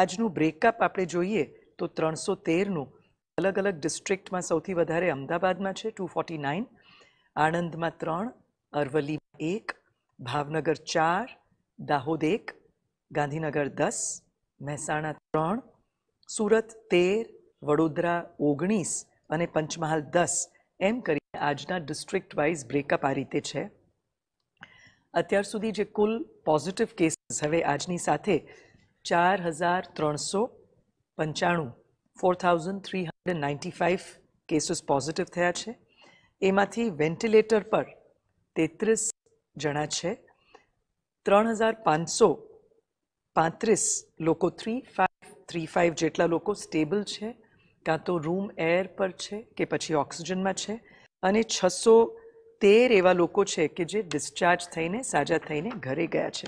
આજનું બ્રેકઅપ આપણે જોઈએ તો ત્રણસો તેરનું અલગ અલગ ડિસ્ટ્રિક્ટમાં સૌથી વધારે અમદાવાદમાં છે ટુ ફોર્ટી નાઇન આણંદમાં ત્રણ અરવલ્લીમાં એક ભાવનગર ચાર દાહોદ એક ગાંધીનગર દસ મહેસાણા ત્રણ સુરત તેર વડોદરા ઓગણીસ અને પંચમહાલ દસ એમ કરીને આજના ડિસ્ટ્રિક્ટ વાઇઝ બ્રેકઅપ આ રીતે છે અત્યાર સુધી જે કુલ પોઝિટિવ કેસીસ હવે આજની સાથે ચાર હજાર ત્રણસો પંચાણું four thousand three hundred ninety five cases positive થયા છે એમાંથી વેન્ટિલેટર પર તેત્રીસ જણા છે ત્રણ હજાર પાંચસો પાંત્રીસ લોકો થ્રી ફાઇવ થ્રી ફાઇવ જેટલા લોકો સ્ટેબલ છે કાં તો રૂમ એર પર છે કે પછી ઓક્સિજનમાં છે અને છસો તેર એવા લોકો છે કે જે ડિસ્ચાર્જ થઈને સાજા થઈને ઘરે ગયા છે